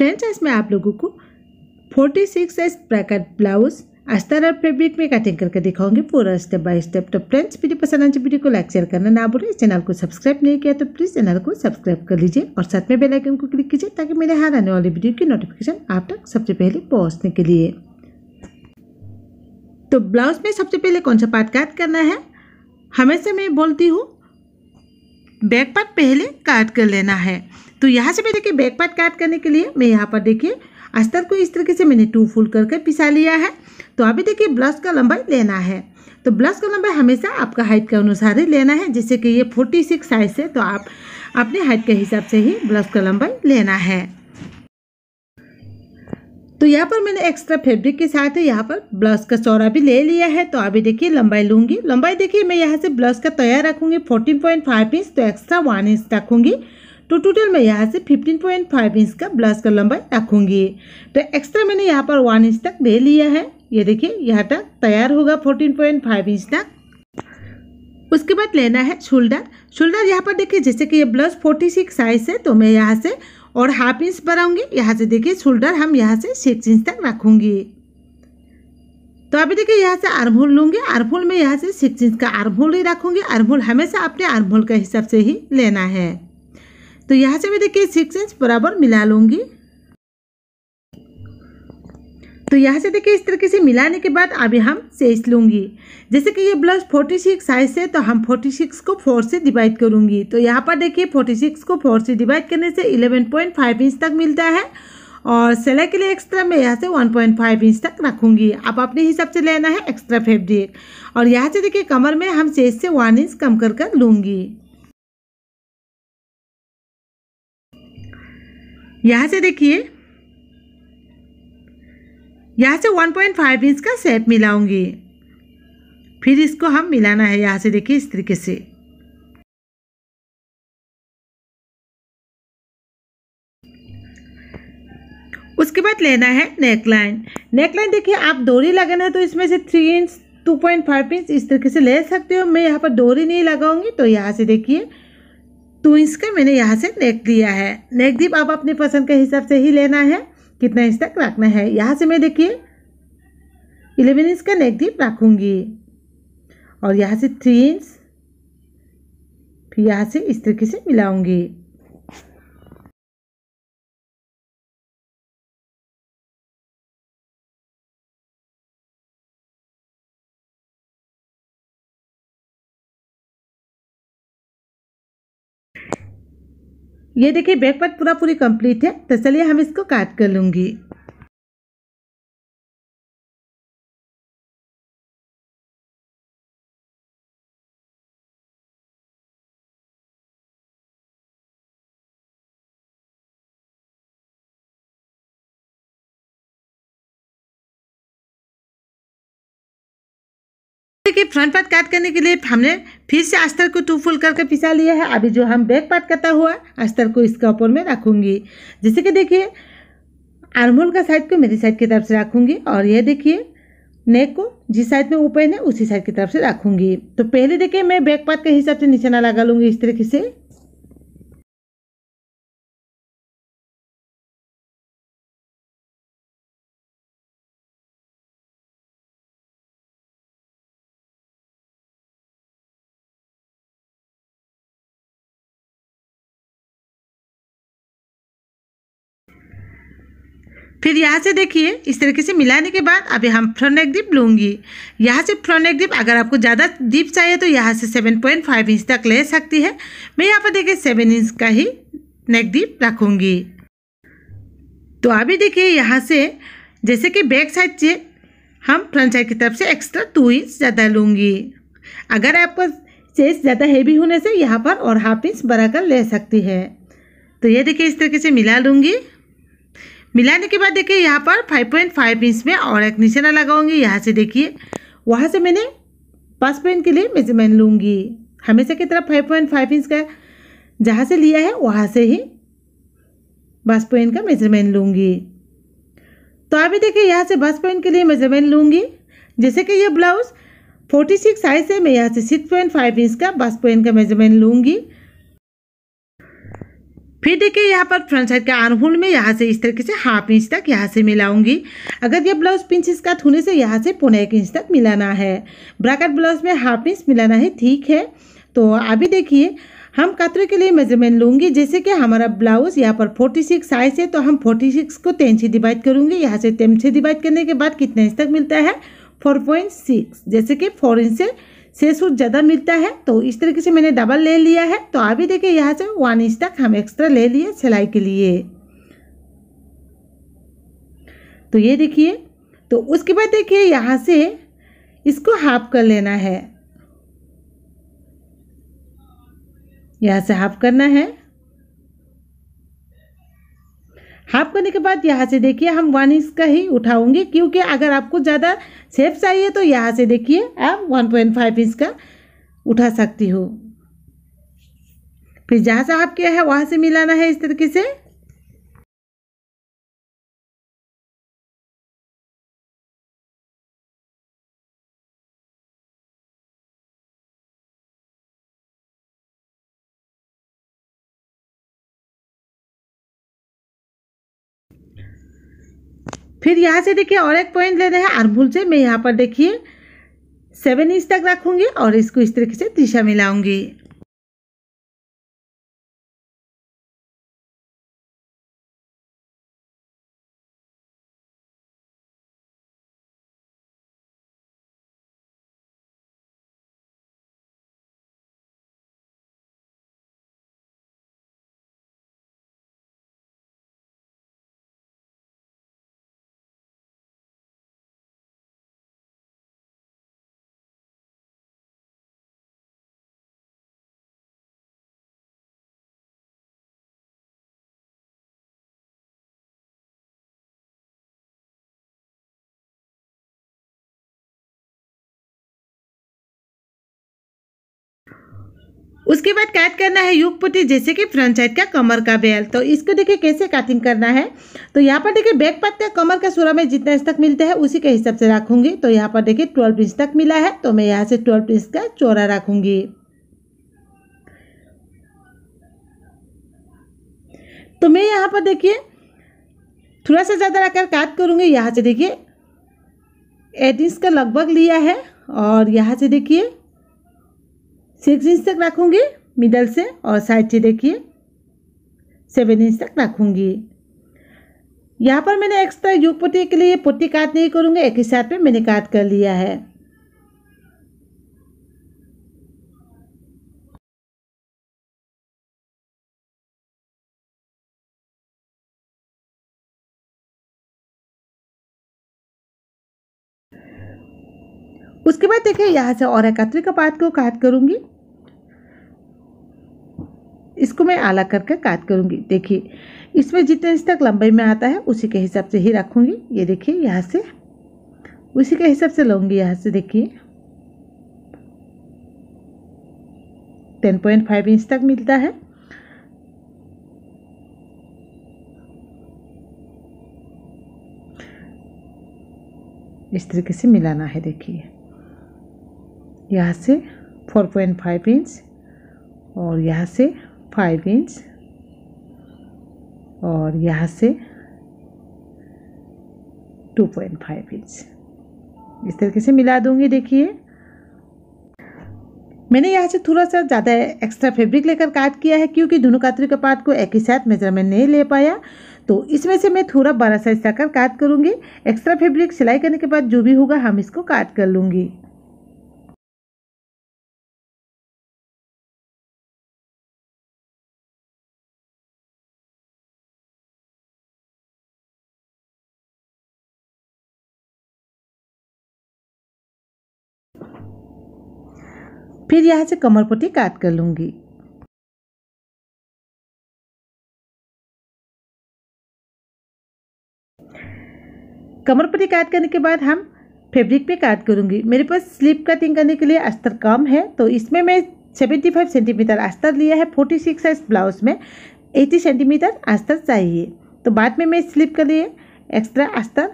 friends में आप लोगों को फोर्टी सिक्स एस प्रकार ब्लाउज अस्तर और फेब्रिक में कटिंग करके दिखाऊंगी पूरा स्टेप बाय स्टेप तो फ्रेंड्स वीडियो पसंद आज तो वीडियो को लाइक शेयर करना ना भूलें चैनल को सब्सक्राइब नहीं किया तो प्लीज़ चैनल को सब्सक्राइब कर लीजिए और साथ में बेल आइकन को क्लिक कीजिए ताकि मेरे हर आने वाली वीडियो की नोटिफिकेशन आप तक सबसे पहले पहुँचने के लिए तो ब्लाउज में सबसे पहले कौन सा पार्ट काट करना है हमेशा मैं बोलती हूँ बैक पार्ट पहले काट कर लेना है तो यहाँ से मैं देखिए बैक पार्ट काट करने के लिए मैं यहाँ पर देखिए अस्तर को इस तरीके से मैंने टू फुल करके पिसा लिया है तो अभी देखिए ब्लाउज का लंबाई लेना है तो ब्लाउज का लंबाई हमेशा आपका हाइट के अनुसार ही लेना है जैसे कि ये फोर्टी सिक्स साइज़ है तो आप अपने हाइट के हिसाब से ही ब्लाउज का लंबाई लेना है तो यहाँ पर मैंने एक्स्ट्रा फैब्रिक के साथ यहाँ पर ब्लाउज का चौरा भी ले लिया है तो अभी देखिए लंबाई लूँगी लंबाई देखिए मैं यहाँ से ब्लाउज का तैयार रखूँगी फोर्टीन पॉइंट फाइव इंच तो एक्स्ट्रा वन इंच रखूँगी तो टोटल मैं यहाँ से 15.5 इंच का ब्लाउज का लंबाई रखूँगी तो एक्स्ट्रा मैंने यहाँ पर वन इंच तक ले लिया है ये देखिए यहाँ तक तैयार होगा फाइव इंच तक उसके बाद लेना है शोल्डर शोल्डर यहाँ पर देखिए जैसे कि ये ब्लाउज सिक्स साइज है तो मैं यहाँ से और हाफ इंच बढ़ाऊंगी यहाँ से देखिए शोल्डर हम यहाँ से सिक्स इंच तक रखूंगी तो अभी देखिए यहाँ से आर्म होल लूँगी आर्म होल में यहाँ से सिक्स इंच का आर्म होल ही रखूँगी आर्म होल हमेशा अपने आर्म होल के हिसाब से ही लेना है तो यहाँ से मैं देखिए सिक्स इंच बराबर मिला लूँगी तो यहाँ से देखिए इस तरीके से मिलाने के बाद अभी हम सेस लूँगी जैसे कि ये ब्लाउज फोर्टी सिक्स साइज है तो हम फोर्टी सिक्स को फोर से डिवाइड करूँगी तो यहाँ पर देखिए फोर्टी सिक्स को फोर से डिवाइड करने से इलेवन पॉइंट फाइव इंच तक मिलता है और सिलाई के लिए एक्स्ट्रा मैं यहाँ से वन पॉइंट फाइव इंच तक रखूँगी आप अपने हिसाब से लेना है एक्स्ट्रा फेब्रिक और यहाँ से देखिए कमर में हम सेज से वन इंच कम कर कर लूँगी यहाँ से देखिए यहाँ से 1.5 इंच का सेप मिलाऊंगी फिर इसको हम मिलाना है यहाँ से देखिए इस तरीके से उसके बाद लेना है नेकलाइन नेकलाइन देखिए आप डोरी लगाना है तो इसमें से three inch two point five inch इस तरीके से ले सकते हो मैं यहाँ पर डोरी नहीं लगाऊंगी तो यहाँ से देखिए टू इंच का मैंने यहाँ से नेक लिया है नेक डीप आप अपने पसंद के हिसाब से ही लेना है कितना इंच तक रखना है यहाँ से मैं देखिए इलेवन इंच का नेक डीप रखूँगी और यहाँ से थ्री इंच फिर यहाँ से इस तरीके से मिलाऊंगी ये देखिए बैक पार्ट पूरा पूरी कंप्लीट है तो चलिए हम इसको काट कर लूँगी देखिए फ्रंट पार्ट काट करने के लिए हमने फिर से अस्तर को टू फोल्ड करके पिसा लिया है अभी जो हम बैक पार्ट कटा हुआ अस्तर को इसके ऊपर में रखूँगी जैसे कि देखिए आर्मोल का साइड को मेरी साइड की तरफ से रखूँगी और ये देखिए नेक को जिस साइड में ऊपर है उसी साइड की तरफ से रखूँगी तो पहले देखिए मैं बैक पार्ट के हिसाब से निशाना लगा लूँगी इस तरीके से फिर यहाँ से देखिए इस तरीके से मिलाने के बाद अभी हम फ्रंट नेक डिप लूँगी यहाँ से फ्रंट नेक डिप अगर आपको ज़्यादा डीप चाहिए तो यहाँ से सेवन पॉइंट फाइव इंच तक ले सकती है मैं यहाँ पर देखिए सेवन इंच का ही नेक डिप रखूँगी तो अभी देखिए यहाँ से जैसे कि बैक साइड से हम फ्रंट साइड की तरफ से एक्स्ट्रा टू इंच ज़्यादा लूँगी अगर आपका चेस ज़्यादा हैवी होने से यहाँ पर और हाफ इंच बढ़ा कर ले सकती है तो ये देखिए इस तरीके से मिला लूँगी मिलाने के बाद देखिए यहाँ पर 5.5 इंच में और एक निशाना लगाऊंगी यहाँ से देखिए वहाँ से मैंने पास पॉइंट के लिए मेजरमेंट लूँगी हमेशा की तरफ 5.5 इंच का जहाँ से लिया है वहाँ से ही बस पॉइंट का मेजरमेंट लूँगी तो अभी देखिए यहाँ से बस पॉइंट के लिए मेजरमेंट लूँगी जैसे कि ये ब्लाउज़ फोर्टी सिक्स साइज है मैं यहाँ से सिक्स पॉइंट फाइव इंच का बस पॉइंट का मेजरमेंट लूँगी फिर देखिए यहाँ पर फ्रंट साइड के आर्म होल में यहाँ से इस तरीके से हाफ इंच तक यहाँ से मिलाऊंगी अगर ये ब्लाउज पिंच इसका होने से यहाँ से पौने एक इंच तक मिलाना है ब्राकेट ब्लाउज में हाफ इंच मिलाना है ठीक है तो अभी देखिए हम कतरे के लिए मेजरमेंट लूँगी जैसे कि हमारा ब्लाउज यहाँ पर फोर्टी सिक्स साइज है तो हम फोर्टी सिक्स को तेन से डिवाइड करूँगी यहाँ से तेन से डिवाइड करने के बाद कितने इंच तक मिलता है फोर पॉइंट सिक्स जैसे कि फोर इंच से से सूट ज़्यादा मिलता है तो इस तरीके से मैंने डबल ले लिया है तो अभी देखिए यहाँ से वन इंच तक हम एक्स्ट्रा ले लिए सिलाई के लिए तो ये देखिए तो उसके बाद देखिए यहाँ से इसको हाफ कर लेना है यहाँ से हाफ करना है हाफ करने के बाद यहाँ से देखिए हम वन इंच का ही उठाऊंगे क्योंकि अगर आपको ज़्यादा सेफ चाहिए तो यहाँ से देखिए आप वन पॉइंट फाइव इंच का उठा सकती हो फिर जहाँ से आप किया है वहाँ से मिलाना है इस तरीके से फिर यहाँ से देखिए और एक पॉइंट ले रहे हैं आर्महुल से मैं यहाँ पर देखिए सेवन इंच तक रखूँगी और इसको इस तरीके से दिशा मिलाऊँगी उसके बाद काट करना है युग पुटी जैसे कि फ्रंट साइड का कमर का बेल तो इसको देखिए कैसे काटिंग करना है तो यहाँ पर देखिए बैक पार्ट का कमर का सूरा में जितना इंच तक मिलता है उसी के हिसाब से रखूँगी तो यहाँ पर देखिए ट्वेल्व इंच तक मिला है तो मैं यहाँ से ट्वेल्व इंच का चौरा रखूँगी तो मैं यहाँ पर देखिए थोड़ा सा ज़्यादा रखकर काट करूँगी यहाँ से देखिए एट इंच का लगभग लिया है और यहाँ से देखिए सिक्स इंच तक रखूँगी मिडल से और साइड से देखिए सेवन इंच तक रखूँगी यहाँ पर मैंने एक्स्ट्रा योग पट्टी के लिए पट्टी काट नहीं करूँगी एक ही साथ में मैंने काट कर लिया है उसके बाद देखिए यहाँ से और का पात को काट करूँगी इसको मैं आला करके काट करूँगी देखिए इसमें जितने इंच तक लंबाई में आता है उसी के हिसाब से ही रखूँगी ये देखिए यहाँ से उसी के हिसाब से लूँगी यहाँ से देखिए टेन पॉइंट फाइव इंच तक मिलता है इस तरीके से मिलाना है देखिए यहाँ से फोर पॉइंट फाइव इंच और यहाँ से फाइव इंच और यहाँ से टू पॉइंट फाइव इंच इस तरीके से मिला दूंगी देखिए मैंने यहाँ से थोड़ा सा ज़्यादा एक्स्ट्रा फैब्रिक लेकर काट किया है क्योंकि दोनों कातरी के पार्ट को एक ही साथ मेजरमेंट नहीं ले पाया तो इसमें से मैं थोड़ा बड़ा साइज का काट करूँगी एक्स्ट्रा फैब्रिक सिलाई करने के बाद जो भी होगा हम इसको काट कर लूँगी फिर यहाँ से कमर पट्टी काट कर लूँगी कमर पट्टी काट करने के बाद हम फैब्रिक पे काट करूँगी मेरे पास स्लीप कटिंग करने के लिए अस्तर कम है तो इसमें मैं 75 सेंटीमीटर अस्तर लिया है 46 साइज ब्लाउज में 80 सेंटीमीटर अस्तर चाहिए तो बाद में मैं स्लीप के लिए एक्स्ट्रा अस्तर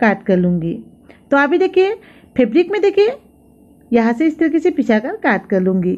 काट कर लूँगी तो अभी देखिए फैब्रिक में देखिए यहाँ से इस तरीके से पिछा कर काट कर लूँगी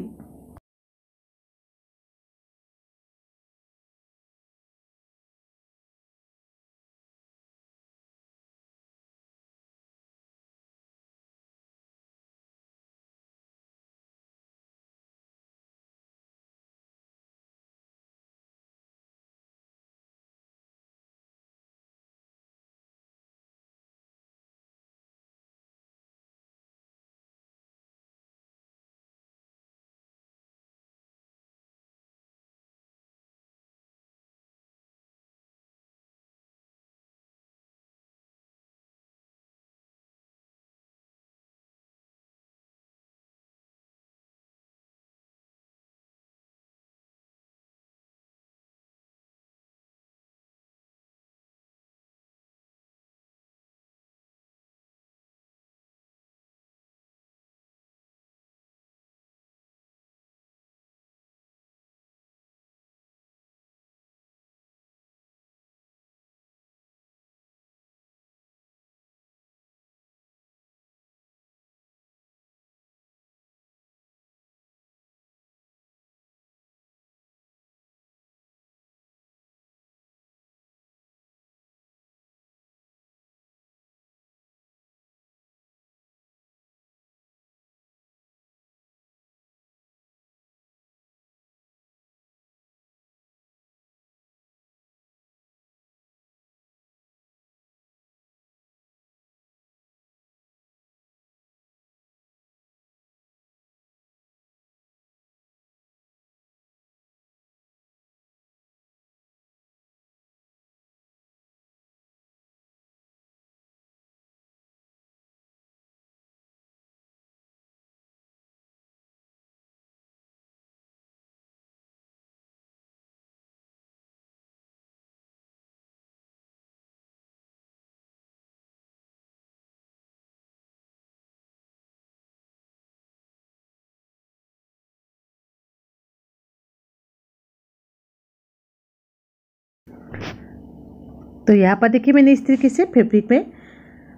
तो यहाँ पर देखिए मैंने इस तरीके से फेब्रिक में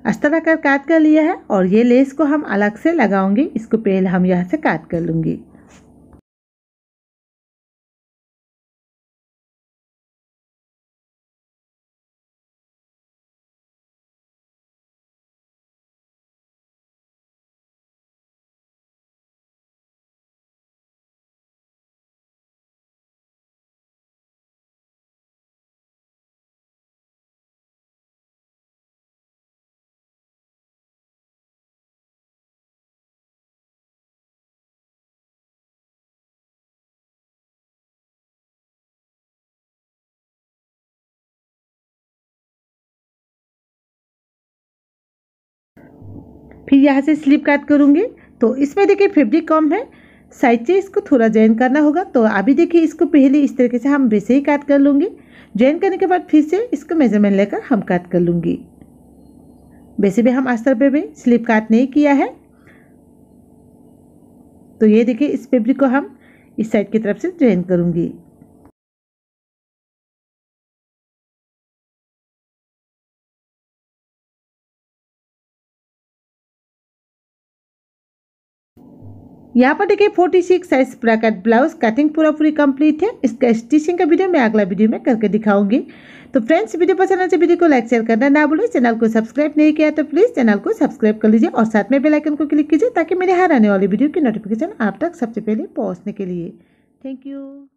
अस्तरा कर काट कर लिया है और ये लेस को हम अलग से लगाऊंगी इसको पहले हम यहाँ से काट कर लूँगी फिर यहाँ से स्लिप काट करूँगी तो इसमें देखिए फेब्रिक कम है साइड से इसको थोड़ा ज्वाइन करना होगा तो अभी देखिए इसको पहले इस तरीके से हम वैसे ही काट कर लूँगी ज्वाइन करने के बाद फिर से इसको मेजरमेंट लेकर हम काट कर लूँगी वैसे भी हम अस्तर पर भी स्लिप काट नहीं किया है तो ये देखिए इस फेब्रिक को हम इस साइड की तरफ से ज्वाइन करूँगी यहाँ पर देखिए 46 साइज पूरा कट ब्लाउज कटिंग पूरा पूरी कंप्लीट है इसका स्टिचिंग का वीडियो मैं अगला वीडियो में करके दिखाऊंगी तो फ्रेंड्स वीडियो पसंद आए तो वीडियो को लाइक शेयर करना ना भूलें चैनल को सब्सक्राइब नहीं किया तो प्लीज़ चैनल को सब्सक्राइब कर लीजिए और साथ में बेलाइकन को क्लिक कीजिए ताकि मेरे हर आने वाली वीडियो की नोटिफिकेशन आप तक सबसे पहले पहुँचने के लिए थैंक यू